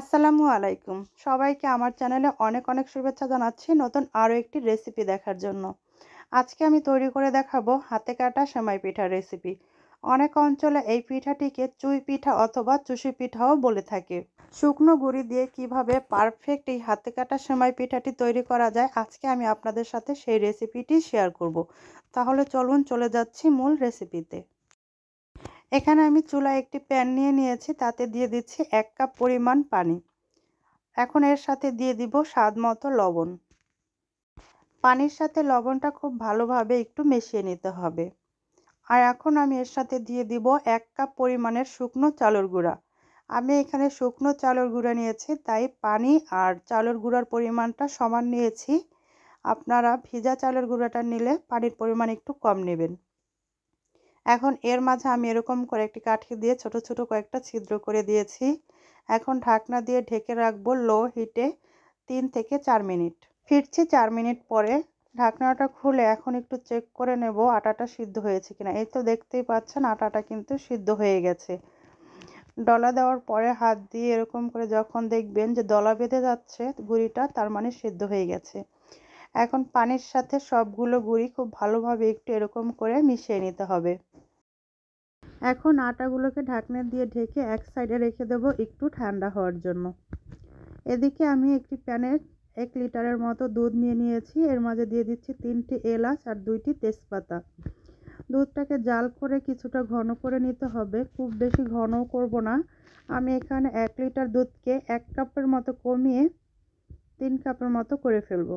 আসসালামু আলাইকুম সবাইকে আমার চ্যানেলে অনেক অনেক শুভেচ্ছা জানাচ্ছি নতুন আরও একটি রেসিপি দেখার জন্য আজকে আমি তৈরি করে দেখাবো হাতে কাটা সেমাই পিঠার রেসিপি অনেক অঞ্চলে এই পিঠাটিকে চুই পিঠা অথবা চুষি পিঠাও বলে থাকে শুকনো গুড়ি দিয়ে কিভাবে পারফেক্ট এই হাতে কাটা সেমাই পিঠাটি তৈরি করা যায় আজকে আমি আপনাদের সাথে সেই রেসিপিটি শেয়ার করব তাহলে চলুন চলে যাচ্ছি মূল রেসিপিতে এখানে আমি চুলা একটি প্যান নিয়ে নিয়েছি তাতে দিয়ে দিচ্ছি এক কাপ পরিমাণ পানি এখন এর সাথে দিয়ে দিব স্বাদ মতো লবণ পানির সাথে লবণটা খুব ভালোভাবে একটু মিশিয়ে নিতে হবে আর এখন আমি এর সাথে দিয়ে দিব এক কাপ পরিমাণের শুকনো চালুর গুঁড়া আমি এখানে শুকনো চালুর গুঁড়া নিয়েছি তাই পানি আর চালুর গুঁড়ার পরিমাণটা সমান নিয়েছি আপনারা ভিজা চালের গুঁড়াটা নিলে পানির পরিমাণ একটু কম নেবেন এখন এর মাঝে আমি এরকম করে একটি কাঠি দিয়ে ছোট ছোট কয়েকটা ছিদ্র করে দিয়েছি এখন ঢাকনা দিয়ে ঢেকে রাখবো লো হিটে তিন থেকে চার মিনিট ফিরছি চার মিনিট পরে ঢাকনাটা খুলে এখন একটু চেক করে নেব আটাটা সিদ্ধ হয়েছে কিনা এই তো দেখতেই পাচ্ছেন আটাটা কিন্তু সিদ্ধ হয়ে গেছে ডলা দেওয়ার পরে হাত দিয়ে এরকম করে যখন দেখবেন যে দলা বেঁধে যাচ্ছে গুঁড়িটা তার মানে সিদ্ধ হয়ে গেছে এখন পানির সাথে সবগুলো গুঁড়ি খুব ভালোভাবে একটু এরকম করে মিশিয়ে নিতে হবে এখন আটাগুলোকে ঢাকনা দিয়ে ঢেকে এক সাইডে রেখে দেব একটু ঠান্ডা হওয়ার জন্য এদিকে আমি একটি প্যানে এক লিটারের মতো দুধ নিয়ে নিয়েছি এর মাঝে দিয়ে দিচ্ছি তিনটি এলাচ আর দুইটি তেজপাতা দুধটাকে জাল করে কিছুটা ঘন করে নিতে হবে খুব বেশি ঘনও করব না আমি এখানে এক লিটার দুধকে এক কাপের মতো কমিয়ে তিন কাপের মতো করে ফেলবো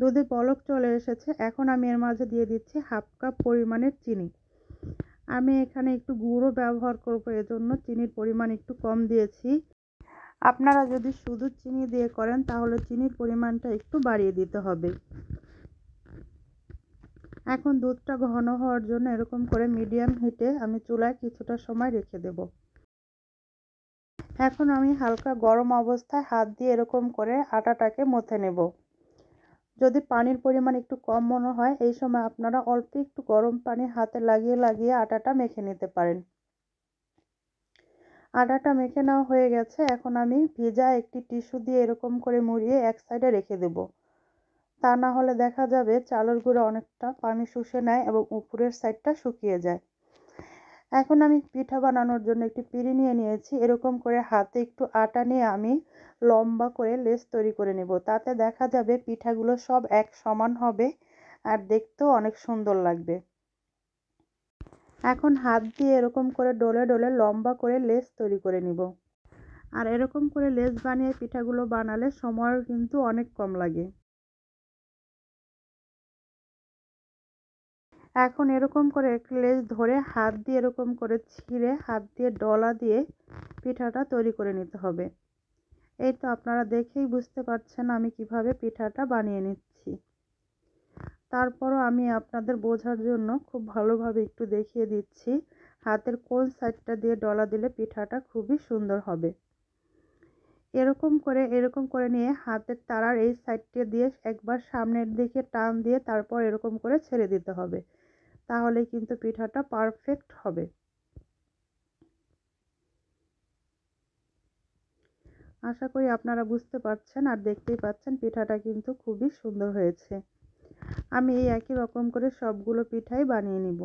দুধে পলক চলে এসেছে এখন আমি এর মাঝে দিয়ে দিচ্ছি হাফ কাপ পরিমাণের চিনি আমি এখানে একটু গুঁড়ো ব্যবহার করবো এজন্য চিনির পরিমাণ একটু কম দিয়েছি আপনারা যদি শুধু চিনি দিয়ে করেন তাহলে চিনির পরিমাণটা একটু বাড়িয়ে দিতে হবে এখন দুধটা ঘন হওয়ার জন্য এরকম করে মিডিয়াম হিটে আমি চুলায় কিছুটা সময় রেখে দেব এখন আমি হালকা গরম অবস্থায় হাত দিয়ে এরকম করে আটাটাকে মথে নেবো যদি পানির পরিমাণ একটু কম মনে হয় এই সময় আপনারা অল্প একটু গরম পানি হাতে লাগিয়ে লাগিয়ে আটাটা মেখে নিতে পারেন আটাটা মেখে নেওয়া হয়ে গেছে এখন আমি ভিজা একটি টিস্যু দিয়ে এরকম করে মুড়িয়ে এক সাইডে রেখে দেব তা না হলে দেখা যাবে চালের গুঁড়ো অনেকটা পানি শুষে নেয় এবং উপরের সাইডটা শুকিয়ে যায় এখন আমি পিঠা বানানোর জন্য একটি পিড়ি নিয়ে নিয়েছি এরকম করে হাতে একটু আটা নিয়ে আমি লম্বা করে লেস তৈরি করে নেব তাতে দেখা যাবে পিঠাগুলো সব এক সমান হবে আর দেখতেও অনেক সুন্দর লাগবে এখন হাত দিয়ে এরকম করে ডলে ডলে লম্বা করে লেস তৈরি করে নিব আর এরকম করে লেস বানিয়ে পিঠাগুলো বানালে সময় কিন্তু অনেক কম লাগে এখন এরকম করে লেজ ধরে হাত দিয়ে এরকম করে ছিঁড়ে হাত দিয়ে ডলা দিয়ে পিঠাটা তৈরি করে নিতে হবে এই তো আপনারা দেখেই বুঝতে পারছেন আমি কিভাবে পিঠাটা বানিয়ে নিচ্ছি তারপরও আমি আপনাদের বোঝার জন্য খুব ভালোভাবে একটু দেখিয়ে দিচ্ছি হাতের কোন সাইডটা দিয়ে ডলা দিলে পিঠাটা খুবই সুন্দর হবে এরকম করে এরকম করে নিয়ে হাতের তারার এই সাইডটা দিয়ে একবার সামনের দিকে টান দিয়ে তারপর এরকম করে ছেড়ে দিতে হবে তাহলে কিন্তু পিঠাটা পারফেক্ট হবে আশা করি আপনারা বুঝতে পারছেন আর দেখতেই পাচ্ছেন পিঠাটা কিন্তু খুবই সুন্দর হয়েছে আমি এই একই রকম করে সবগুলো পিঠাই বানিয়ে নিব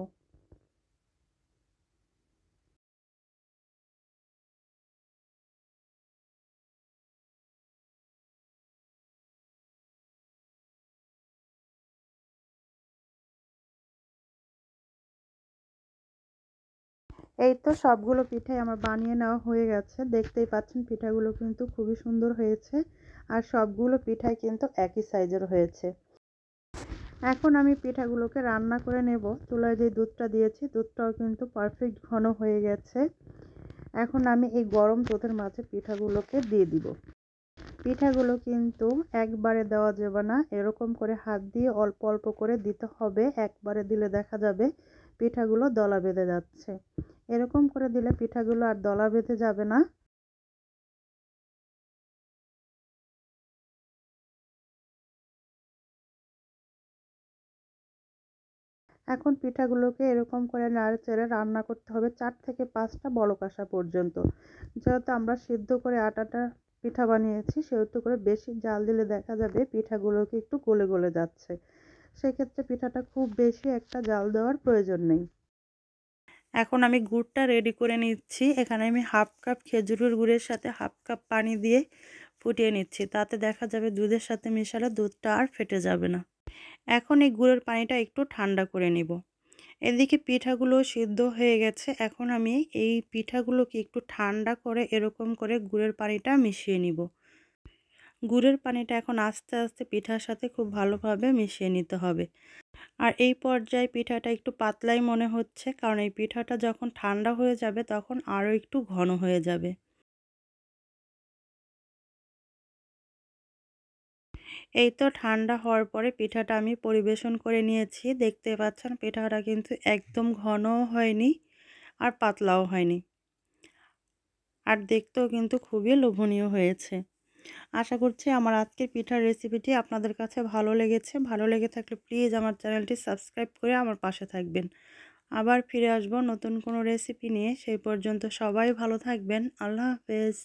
এই তো সবগুলো পিঠাই আমার বানিয়ে নেওয়া হয়ে গেছে দেখতেই পাচ্ছেন পিঠাগুলো কিন্তু খুবই সুন্দর হয়েছে আর সবগুলো পিঠাই কিন্তু একই সাইজের হয়েছে এখন আমি পিঠাগুলোকে রান্না করে নেব চুলায় যে দুধটা দিয়েছি দুধটাও কিন্তু পারফেক্ট ঘন হয়ে গেছে এখন আমি এই গরম দুধের মাঝে পিঠাগুলোকে দিয়ে দিব পিঠাগুলো কিন্তু একবারে দেওয়া যাবে না এরকম করে হাত দিয়ে অল্প অল্প করে দিতে হবে একবারে দিলে দেখা যাবে পিঠাগুলো দলা বেঁধে যাচ্ছে এরকম করে দিলে পিঠাগুলো আর দলা বেঁধে যাবে না এখন পিঠাগুলোকে এরকম করে চেড়ে রান্না করতে হবে চার থেকে পাঁচটা বড় কাঁসা পর্যন্ত যেহেতু আমরা সিদ্ধ করে আটাটা পিঠা বানিয়েছি সেহেতু করে বেশি জাল দিলে দেখা যাবে পিঠাগুলোকে একটু গলে গলে যাচ্ছে সেক্ষেত্রে পিঠাটা খুব বেশি একটা জাল দেওয়ার প্রয়োজন নেই এখন আমি গুড়টা রেডি করে নিচ্ছি এখানে আমি হাফ কাপ খেজুরের গুড়ের সাথে হাফ কাপ পানি দিয়ে ফুটিয়ে নিচ্ছি তাতে দেখা যাবে দুধের সাথে মিশালে দুধটা আর ফেটে যাবে না এখন এই গুড়ের পানিটা একটু ঠান্ডা করে নিব এদিকে পিঠাগুলো সিদ্ধ হয়ে গেছে এখন আমি এই পিঠাগুলোকে একটু ঠান্ডা করে এরকম করে গুড়ের পানিটা মিশিয়ে নিব গুড়ের পানিটা এখন আস্তে আস্তে পিঠার সাথে খুব ভালোভাবে মিশিয়ে নিতে হবে আর এই পর্যায়ে পিঠাটা একটু পাতলাই মনে হচ্ছে কারণ এই পিঠাটা যখন ঠান্ডা হয়ে যাবে তখন আরও একটু ঘন হয়ে যাবে এই তো ঠান্ডা হওয়ার পরে পিঠাটা আমি পরিবেশন করে নিয়েছি দেখতে পাচ্ছেন পিঠাটা কিন্তু একদম ঘনও হয়নি আর পাতলাও হয়নি আর দেখতেও কিন্তু খুবই লোভনীয় হয়েছে আশা করছি আমার আজকের পিঠার রেসিপিটি আপনাদের কাছে ভালো লেগেছে ভালো লেগে থাকলে প্লিজ আমার চ্যানেলটি সাবস্ক্রাইব করে আমার পাশে থাকবেন আবার ফিরে আসব নতুন কোনো রেসিপি নিয়ে সেই পর্যন্ত সবাই ভালো থাকবেন আল্লাহ হাফেজ